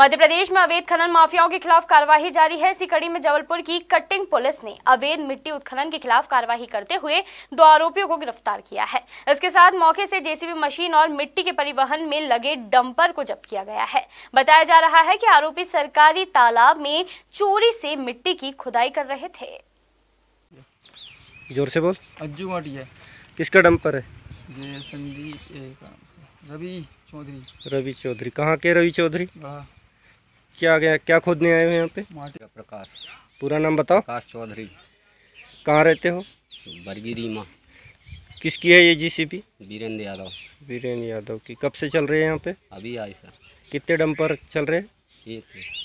मध्य प्रदेश में अवैध खनन माफियाओं के खिलाफ कार्रवाई जारी है इसी कड़ी में जबलपुर की कटिंग पुलिस ने अवैध मिट्टी उत्खनन के खिलाफ कार्रवाई करते हुए दो आरोपियों को गिरफ्तार किया है इसके साथ मौके से जेसीबी मशीन और मिट्टी के परिवहन में लगे डंपर को जब्त किया गया है बताया जा रहा है की आरोपी सरकारी तालाब में चोरी से मिट्टी की खुदाई कर रहे थे जोर से बोल अज्जू माटिया किसका डंपर है रवि चौधरी रवि चौधरी कहाँ के रवि चौधरी क्या गया क्या खोदने आए हो यहाँ पे माटी का प्रकाश पूरा नाम बताओ प्रकाश चौधरी कहाँ रहते हो बरगी रीमा किसकी है ये जीसीबी वीरेंद्र यादव वीरेंद्र यादव की कब से चल रहे हैं यहाँ पे अभी आई सर कितने डंपर चल रहे हैं एक